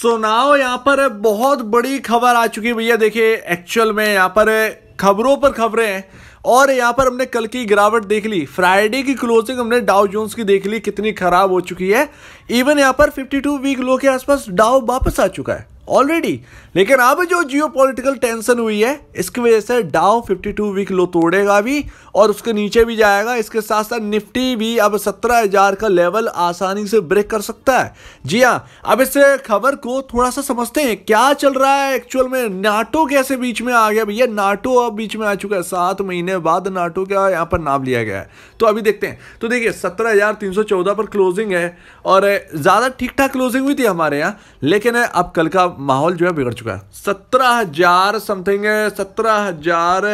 सो so now यहाँ पर बहुत बड़ी खबर आ चुकी है भैया देखिए एक्चुअल में यहाँ पर खबरों पर खबरें हैं और यहाँ पर हमने कल की गिरावट देख ली फ्राइडे की क्लोजिंग हमने डाउ जोन्स की देख ली कितनी खराब हो चुकी है इवन यहाँ पर 52 वीक लो के आसपास डाउ वापस आ चुका है ऑलरेडी लेकिन अब जो जियो टेंशन हुई है इसकी वजह से डाव 52 वीक लो तोड़ेगा भी और उसके नीचे भी जाएगा इसके साथ साथ निफ्टी भी अब 17000 का लेवल आसानी से ब्रेक कर सकता है जी हाँ अब इस खबर को थोड़ा सा समझते हैं क्या चल रहा है एक्चुअल में नाटो कैसे बीच में आ गया भैया नाटो अब बीच में आ चुका है सात महीने बाद नाटो का यहाँ पर नाम लिया गया है तो अभी देखते हैं तो देखिए सत्रह पर क्लोजिंग है और ज़्यादा ठीक ठाक क्लोजिंग हुई थी हमारे यहाँ लेकिन अब कल का माहौल जो है बिगड़ चुका है सत्रह हजार समथिंग सत्रह हजार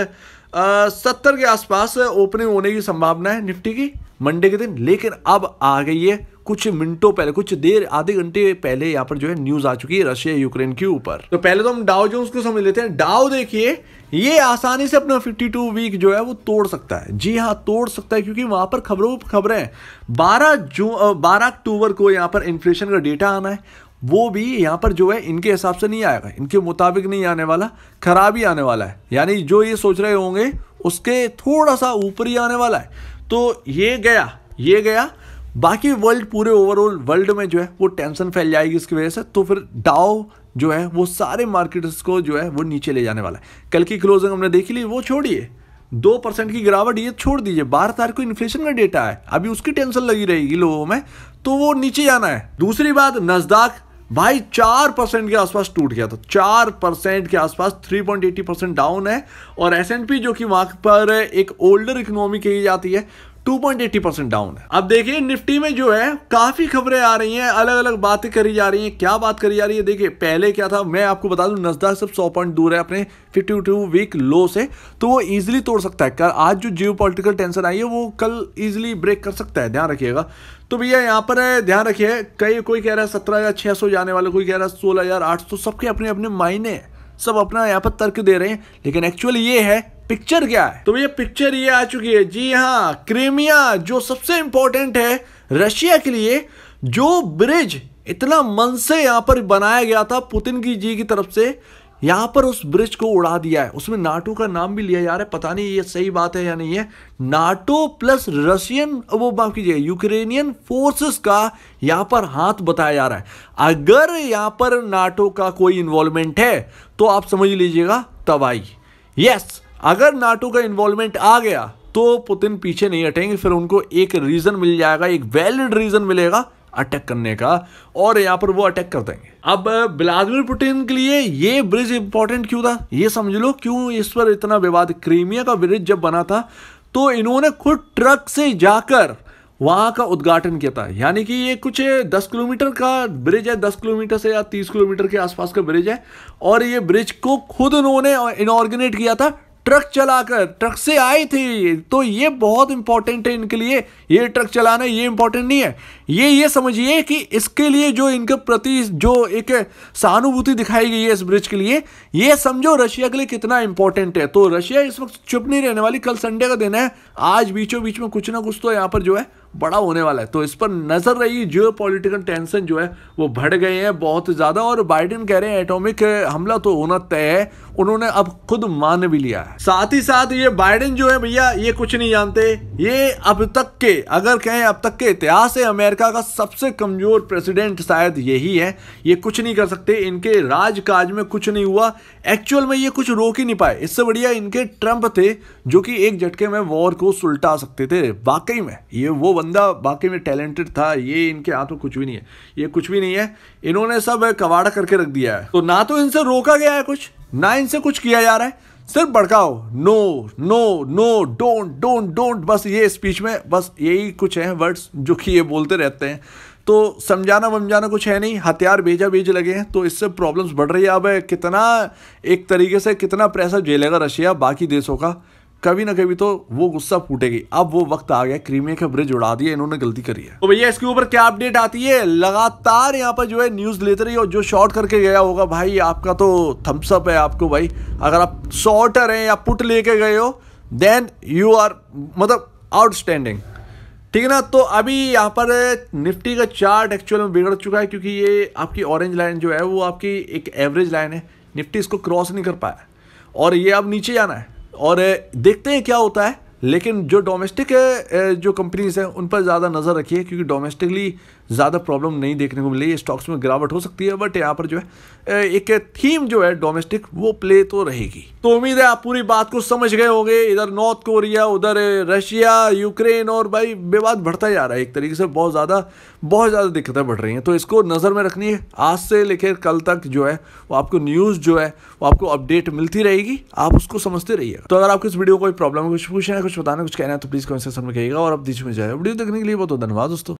सत्तर के आसपास ओपनिंग होने की संभावना है निफ्टी की मंडे के दिन लेकिन अब आ गई है कुछ मिनटों पहले कुछ देर आधे घंटे पहले यहाँ पर जो है न्यूज आ चुकी है रशिया यूक्रेन के ऊपर तो पहले तो हम डाउ जोन्स को समझ लेते हैं डाउ देखिए ये आसानी से अपना 52 वीक जो है वो तोड़ सकता है जी हाँ तोड़ सकता है क्योंकि वहां पर खबरों खबरें 12 जून 12 अक्टूबर को यहाँ पर इन्फ्लेशन का डेटा आना है वो भी यहाँ पर जो है इनके हिसाब से नहीं आएगा इनके मुताबिक नहीं आने वाला खराब ही आने वाला है यानी जो ये सोच रहे होंगे उसके थोड़ा सा ऊपर ही आने वाला है तो ये गया ये गया बाकी वर्ल्ड पूरे ओवरऑल वर्ल्ड में जो है वो टेंशन फैल जाएगी इसकी वजह से तो फिर डाओ जो है वो सारे मार्केट्स को जो है वो नीचे ले जाने वाला है कल की क्लोजिंग हमने देखी ली वो छोड़िए दो परसेंट की गिरावट ये छोड़ दीजिए बारह तारीख को इन्फ्लेशन का डेटा है अभी उसकी टेंशन लगी रहेगी लोगों में तो वो नीचे जाना है दूसरी बात नजदाक भाई चार परसेंट के आसपास टूट गया था चार परसेंट के आसपास three point eighty percent down है और एस एन पी जो कि वहां पर एक ओल्डर इकोनॉमी कही जाती है 2.80 परसेंट डाउन है अब देखिए निफ्टी में जो है काफी खबरें आ रही हैं अलग अलग बातें करी जा रही हैं क्या बात करी जा रही है देखिए पहले क्या था मैं आपको बता दूं नजदाक सब 100 पॉइंट दूर है अपने 52 वीक लो से तो वो इजिली तोड़ सकता है कल आज जो जियो पोलिटिकल टेंशन आई है वो कल इजिली ब्रेक कर सकता है ध्यान रखिएगा तो भैया यहाँ पर ध्यान रखिए कई कोई कह रहा है सत्रह हजार छः सौ जाने वाले कोई कह रहा है सोलह हजार आठ सौ सबके अपने अपने मायने सब अपना यहाँ पर तर्क दे रहे हैं लेकिन एक्चुअली ये है पिक्चर क्या है तो भैया पिक्चर ये आ चुकी है जी हाँ क्रीमिया जो सबसे इंपॉर्टेंट है रशिया के लिए जो ब्रिज इतना मन से यहाँ पर बनाया गया था पुतिन की जी की तरफ से यहाँ पर उस ब्रिज को उड़ा दिया है उसमें नाटो का नाम भी लिया जा रहा है पता नहीं ये सही बात है या नहीं है नाटो प्लस रशियन वो माफ कीजिए यूक्रेनियन फोर्सेस का यहाँ पर हाथ बताया जा रहा है अगर यहाँ पर नाटो का कोई इन्वॉल्वमेंट है तो आप समझ लीजिएगा तबाही यस अगर नाटो का इन्वॉल्वमेंट आ गया तो पुतिन पीछे नहीं हटेंगे फिर उनको एक रीज़न मिल जाएगा एक वैलिड रीज़न मिलेगा अटैक करने का और यहाँ पर वो अटैक कर देंगे अब व्लादिमिर पुतिन के लिए ये ब्रिज इंपॉर्टेंट क्यों था ये समझ लो क्यों इस पर इतना विवाद क्रीमिया का ब्रिज जब बना था तो इन्होंने खुद ट्रक से जाकर वहाँ का उद्घाटन किया था यानी कि ये कुछ दस किलोमीटर का ब्रिज है दस किलोमीटर से या तीस किलोमीटर के आसपास का ब्रिज है और ये ब्रिज को खुद उन्होंने इनऑर्गेनेट किया था ट्रक चलाकर ट्रक से आए थे तो ये बहुत इंपॉर्टेंट है इनके लिए ये ट्रक चलाना ये इंपॉर्टेंट नहीं है ये ये समझिए कि इसके लिए जो इनके प्रति जो एक सहानुभूति दिखाई गई है इस ब्रिज के लिए ये समझो रशिया के लिए कितना इंपॉर्टेंट है तो रशिया इस वक्त चुप नहीं रहने वाली कल संडे का दिन है आज बीचों बीच में कुछ ना कुछ तो यहाँ पर जो है बड़ा होने वाला है तो इस पर नज़र रही जियो पॉलिटिकल टेंशन जो है वो बढ़ गए हैं बहुत ज़्यादा और बाइडेन कह रहे हैं एटॉमिक हमला तो होना तय है उन्होंने अब खुद मान भी लिया है साथ ही साथ ये बाइडेन जो है भैया ये कुछ नहीं जानते ये अब तक के अगर कहें अब तक के इतिहास है अमेरिका का सबसे कमज़ोर प्रेसिडेंट शायद यही है ये कुछ नहीं कर सकते इनके राजकाज में कुछ नहीं हुआ एक्चुअल में ये कुछ रोक ही नहीं पाए इससे बढ़िया इनके ट्रंप थे जो कि एक झटके में वॉर को सुलटा सकते थे वाकई में ये वो बंदा बाकी में टैलेंटेड था ये इनके हाथ में कुछ भी नहीं है ये कुछ भी नहीं है इन्होंने सब कवाड़ा करके रख दिया है तो ना तो इनसे रोका गया है कुछ ना इनसे कुछ किया जा रहा है सिर्फ भड़काओ no no no don't don't don't बस ये स्पीच में बस यही कुछ है वर्ड्स जो कि ये बोलते रहते हैं तो समझाना वमझाना कुछ है नहीं हथियार भेजा भेज लगे हैं तो इससे प्रॉब्लम्स बढ़ रही है अब कितना एक तरीके से कितना प्रेशर झेलेगा रशिया बाकी देशों का कभी ना कभी तो वो गुस्सा फूटेगी अब वो वक्त आ गया क्रीमिया का ब्रिज उड़ा दिया इन्होंने गलती करी है तो भैया इसके ऊपर क्या अपडेट आती है लगातार यहाँ पर जो है न्यूज लेते रही और जो शॉर्ट करके गया होगा भाई आपका तो थम्सअप है आपको भाई अगर आप शॉर्टर हैं या पुट लेके गए हो देन यू आर मतलब आउटस्टैंडिंग ठीक है ना तो अभी यहाँ पर निफ्टी का चार्ट एक्चुअल में बिगड़ चुका है क्योंकि ये आपकी ऑरेंज लाइन जो है वो आपकी एक एवरेज लाइन है निफ्टी इसको क्रॉस नहीं कर पाया और ये अब नीचे जाना है और देखते हैं क्या होता है लेकिन जो डोमेस्टिक है जो कंपनीज़ हैं उन पर ज़्यादा नज़र रखिए क्योंकि डोमेस्टिकली ज़्यादा प्रॉब्लम नहीं देखने को मिली स्टॉक्स में गिरावट हो सकती है बट यहाँ पर जो है एक थीम जो है डोमेस्टिक वो प्ले तो रहेगी तो उम्मीद है आप पूरी बात को समझ गए होंगे इधर नॉर्थ कोरिया उधर रशिया यूक्रेन और भाई विवाद बढ़ता जा रहा है एक तरीके से बहुत ज़्यादा बहुत ज़्यादा दिक्कतें बढ़ रही हैं तो इसको नज़र में रखनी है आज से लेकर कल तक जो है वो आपको न्यूज़ जो है वो आपको अपडेट मिलती रहेगी आप उसको समझते रहिएगा तो अगर आपको इस वीडियो कोई प्रॉब्लम कुछ पूछना है कुछ कुछ बताना कुछ कहना है तो प्लीज़ कमेंट सेक्शन में कहिएगा और आप दीजिए में जाए वीडियो देखने के लिए बहुत बहुत धन्यवाद दोस्तों